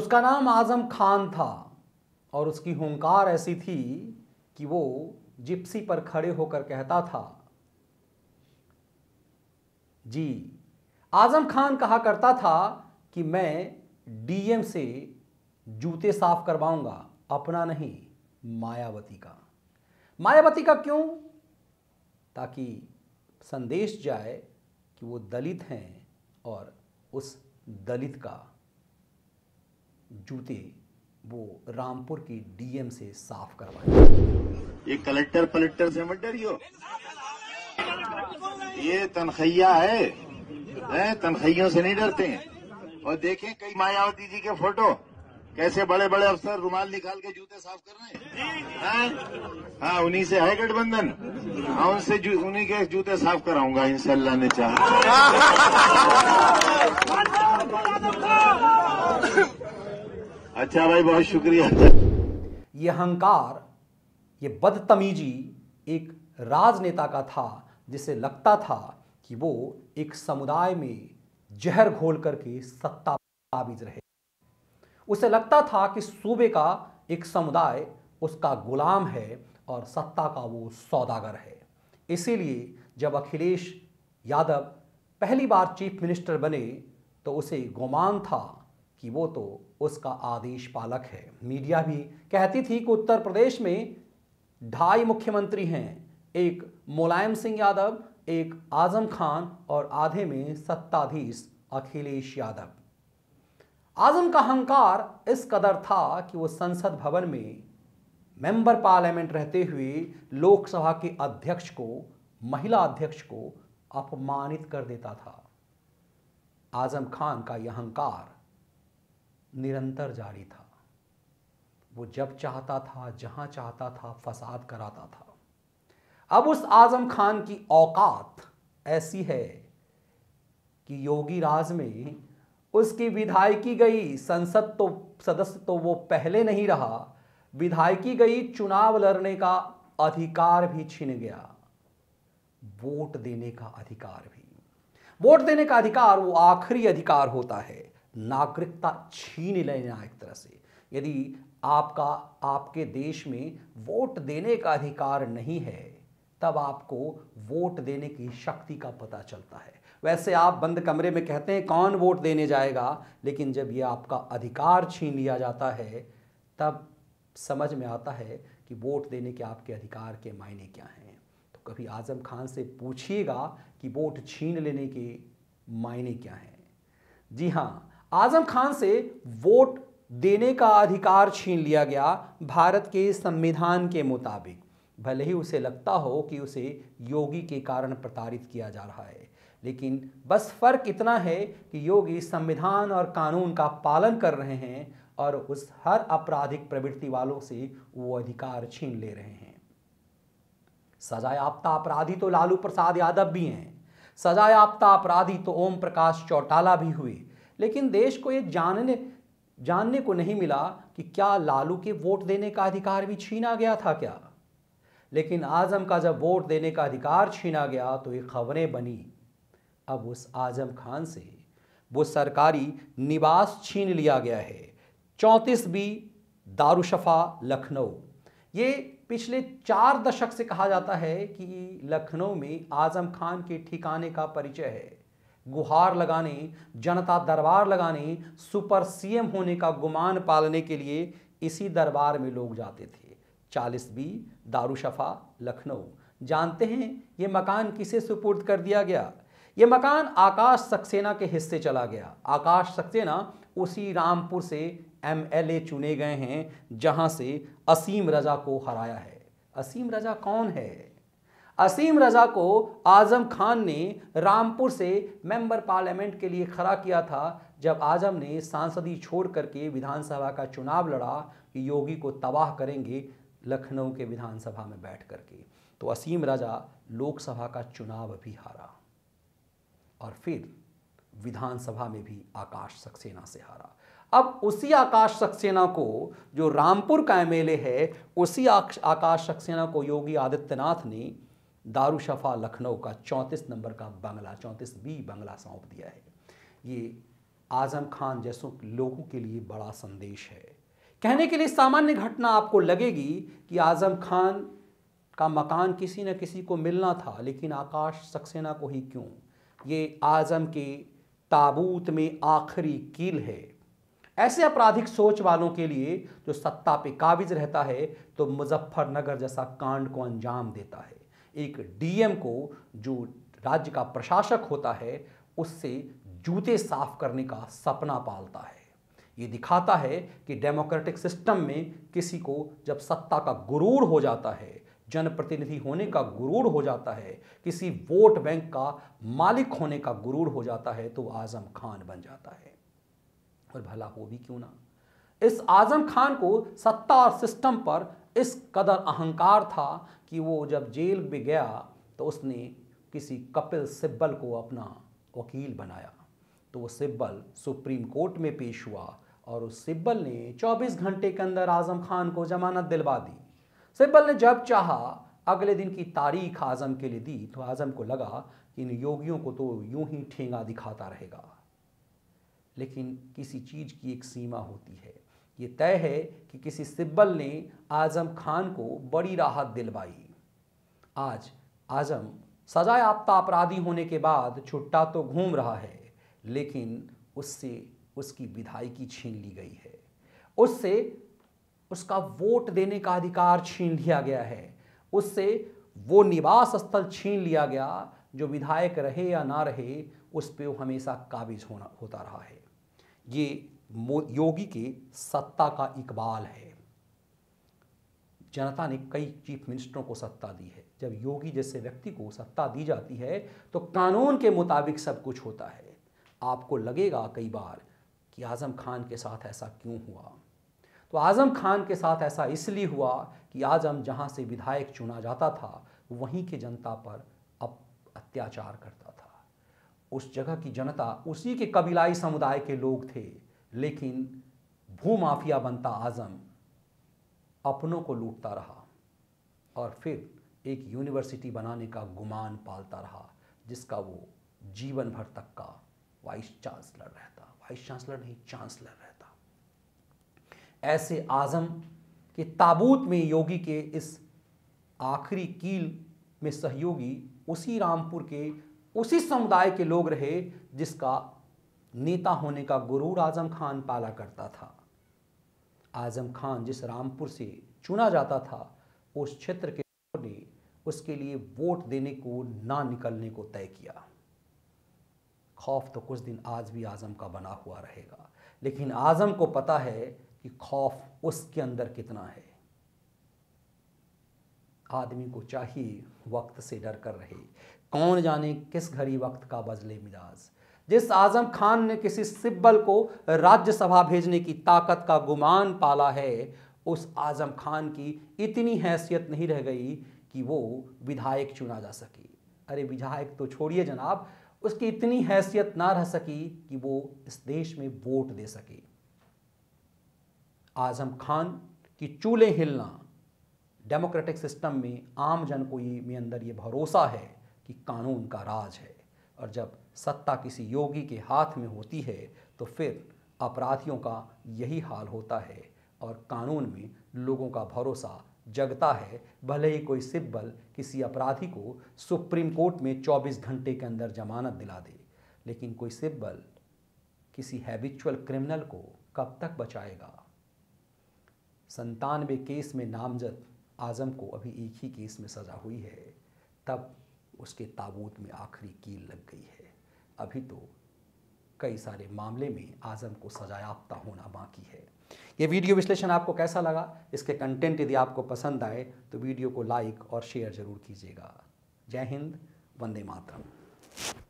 उसका नाम आजम खान था और उसकी हंकार ऐसी थी कि वो जिप्सी पर खड़े होकर कहता था जी आजम खान कहा करता था कि मैं डीएम से जूते साफ करवाऊंगा अपना नहीं मायावती का मायावती का क्यों ताकि संदेश जाए कि वो दलित हैं और उस दलित का जूते वो रामपुर की डीएम से साफ करवाए ये कलेक्टर पलेक्टर से मत डरियो ये तनखैया है तनखैयों से नहीं डरते हैं और देखें कई मायावती जी के फोटो कैसे बड़े बड़े अफसर रुमाल निकाल के जूते साफ कर रहे हैं हाँ उन्हीं से है गठबंधन हाँ उनसे उन्हीं के जूते साफ कराऊंगा इंशाल्लाह ने चाहा अच्छा भाई बहुत शुक्रिया ये अहंकार ये बदतमीजी एक राजनेता का था जिसे लगता था कि वो एक समुदाय में जहर घोल करके सत्ता काबिज रहे उसे लगता था कि सूबे का एक समुदाय उसका गुलाम है और सत्ता का वो सौदागर है इसीलिए जब अखिलेश यादव पहली बार चीफ मिनिस्टर बने तो उसे गुमान था कि वो तो उसका आदेश पालक है मीडिया भी कहती थी कि उत्तर प्रदेश में ढाई मुख्यमंत्री हैं एक मुलायम सिंह यादव एक आजम खान और आधे में सत्ताधीश अखिलेश यादव आजम का अहंकार इस कदर था कि वो संसद भवन में मेंबर पार्लियामेंट रहते हुए लोकसभा के अध्यक्ष को महिला अध्यक्ष को अपमानित कर देता था आजम खान का यह अहंकार निरंतर जारी था वो जब चाहता था जहां चाहता था फसाद कराता था अब उस आजम खान की औकात ऐसी है कि योगी राज में उसकी विधायकी गई संसद तो सदस्य तो वो पहले नहीं रहा विधायकी गई चुनाव लड़ने का अधिकार भी छिन गया वोट देने का अधिकार भी वोट देने का अधिकार वो आखिरी अधिकार होता है नागरिकता छीन लेना एक तरह से यदि आपका आपके देश में वोट देने का अधिकार नहीं है तब आपको वोट देने की शक्ति का पता चलता है वैसे आप बंद कमरे में कहते हैं कौन वोट देने जाएगा लेकिन जब ये आपका अधिकार छीन लिया जाता है तब समझ में आता है कि वोट देने के आपके अधिकार के मायने क्या हैं तो कभी आज़म खान से पूछिएगा कि वोट छीन लेने के मायने क्या हैं जी हाँ आजम खान से वोट देने का अधिकार छीन लिया गया भारत के संविधान के मुताबिक भले ही उसे लगता हो कि उसे योगी के कारण प्रताड़ित किया जा रहा है लेकिन बस फर्क इतना है कि योगी संविधान और कानून का पालन कर रहे हैं और उस हर आपराधिक प्रवृत्ति वालों से वो अधिकार छीन ले रहे हैं सजायाफ्ता अपराधी तो लालू प्रसाद यादव भी हैं सजायाफ्ता अपराधी तो ओम प्रकाश चौटाला भी हुए लेकिन देश को ये जानने जानने को नहीं मिला कि क्या लालू के वोट देने का अधिकार भी छीना गया था क्या लेकिन आजम का जब वोट देने का अधिकार छीना गया तो ये खबरें बनी अब उस आजम खान से वो सरकारी निवास छीन लिया गया है चौंतीस बी दारुशफा लखनऊ ये पिछले चार दशक से कहा जाता है कि लखनऊ में आजम खान के ठिकाने का परिचय है गुहार लगाने जनता दरबार लगाने सुपर सीएम होने का गुमान पालने के लिए इसी दरबार में लोग जाते थे चालीस बी दारूशफा लखनऊ जानते हैं ये मकान किसे सुपुर्द कर दिया गया ये मकान आकाश सक्सेना के हिस्से चला गया आकाश सक्सेना उसी रामपुर से एमएलए चुने गए हैं जहां से असीम रजा को हराया है असीम रजा कौन है असीम रजा को आज़म खान ने रामपुर से मेंबर पार्लियामेंट के लिए खड़ा किया था जब आज़म ने सांसदी छोड़ करके विधानसभा का चुनाव लड़ा कि योगी को तबाह करेंगे लखनऊ के विधानसभा में बैठ करके तो असीम राजा लोकसभा का चुनाव भी हारा और फिर विधानसभा में भी आकाश सक्सेना से हारा अब उसी आकाश सक्सेना को जो रामपुर का एमएलए है उसी आकाश सक्सेना को योगी आदित्यनाथ ने दारुशफा लखनऊ का चौंतीस नंबर का बंगला चौंतीस बी बंगला सौंप दिया है ये आज़म खान जैसों लोगों के लिए बड़ा संदेश है कहने के लिए सामान्य घटना आपको लगेगी कि आज़म खान का मकान किसी न किसी को मिलना था लेकिन आकाश सक्सेना को ही क्यों ये आज़म के ताबूत में आखिरी कील है ऐसे आपराधिक सोच वालों के लिए जो सत्ता पे काबिज रहता है तो मुजफ्फरनगर जैसा कांड को अंजाम देता है एक डीएम को जो राज्य का प्रशासक होता है उससे जूते साफ करने का सपना पालता है ये दिखाता है कि डेमोक्रेटिक सिस्टम में किसी को जब सत्ता का गुरूर हो जाता है जनप्रतिनिधि होने का गुरूर हो जाता है किसी वोट बैंक का मालिक होने का गुरूर हो जाता है तो आजम खान बन जाता है और भला हो भी क्यों ना इस आजम खान को सत्ता और सिस्टम पर इस कदर अहंकार था कि वो जब जेल में गया तो उसने किसी कपिल सिब्बल को अपना वकील बनाया तो वो सिब्बल सुप्रीम कोर्ट में पेश हुआ और उस सिब्बल ने 24 घंटे के अंदर आज़म खान को जमानत दिलवा दी सिब्बल ने जब चाहा अगले दिन की तारीख आज़म के लिए दी तो आज़म को लगा कि इन योगियों को तो यूं ही ठेंगा दिखाता रहेगा लेकिन किसी चीज़ की एक सीमा होती है ये तय है कि किसी सिब्बल ने आजम खान को बड़ी राहत दिलवाई आज आजम सजायाप्ता अपराधी होने के बाद छुट्टा तो घूम रहा है लेकिन उससे उसकी विधायकी छीन ली गई है उससे उसका वोट देने का अधिकार छीन लिया गया है उससे वो निवास स्थल छीन लिया गया जो विधायक रहे या ना रहे उस पर वो हमेशा काबिज होना होता रहा है ये योगी के सत्ता का इकबाल है जनता ने कई चीफ मिनिस्टरों को सत्ता दी है जब योगी जैसे व्यक्ति को सत्ता दी जाती है तो कानून के मुताबिक सब कुछ होता है आपको लगेगा कई बार कि आज़म खान के साथ ऐसा क्यों हुआ तो आज़म खान के साथ ऐसा इसलिए हुआ कि आज़म जहां से विधायक चुना जाता था वहीं के जनता पर अब अत्याचार करता था उस जगह की जनता उसी के कबीलाई समुदाय के लोग थे लेकिन भूमाफिया बनता आज़म अपनों को लूटता रहा और फिर एक यूनिवर्सिटी बनाने का गुमान पालता रहा जिसका वो जीवन भर तक का वाइस चांसलर रहता वाइस चांसलर नहीं चांसलर रहता ऐसे आज़म के ताबूत में योगी के इस आखिरी कील में सहयोगी उसी रामपुर के उसी समुदाय के लोग रहे जिसका नेता होने का गुरूर आजम खान पाला करता था आजम खान जिस रामपुर से चुना जाता था उस क्षेत्र के ने उसके लिए वोट देने को ना निकलने को तय किया खौफ तो कुछ दिन आज भी आजम का बना हुआ रहेगा लेकिन आजम को पता है कि खौफ उसके अंदर कितना है आदमी को चाहिए वक्त से डर कर रहे कौन जाने किस घड़ी वक्त का बजले मिजाज जिस आजम खान ने किसी सिब्बल को राज्यसभा भेजने की ताकत का गुमान पाला है उस आजम खान की इतनी हैसियत नहीं रह गई कि वो विधायक चुना जा सके अरे विधायक तो छोड़िए जनाब उसकी इतनी हैसियत ना रह सकी कि वो इस देश में वोट दे सके आजम खान की चूल्हे हिलना डेमोक्रेटिक सिस्टम में आम जन को ये में अंदर ये भरोसा है कि कानून का राज है और जब सत्ता किसी योगी के हाथ में होती है तो फिर अपराधियों का यही हाल होता है और कानून में लोगों का भरोसा जगता है भले ही कोई सिब्बल किसी अपराधी को सुप्रीम कोर्ट में 24 घंटे के अंदर जमानत दिला दे लेकिन कोई सिब्बल किसी हैबिचुअल क्रिमिनल को कब तक बचाएगा संतानवे केस में नामजद आज़म को अभी एक ही केस में सज़ा हुई है तब उसके ताबूत में आखिरी कील लग गई है अभी तो कई सारे मामले में आजम को सजायाफ्ता होना बाकी है ये वीडियो विश्लेषण आपको कैसा लगा इसके कंटेंट यदि आपको पसंद आए तो वीडियो को लाइक और शेयर जरूर कीजिएगा जय हिंद वंदे मातरम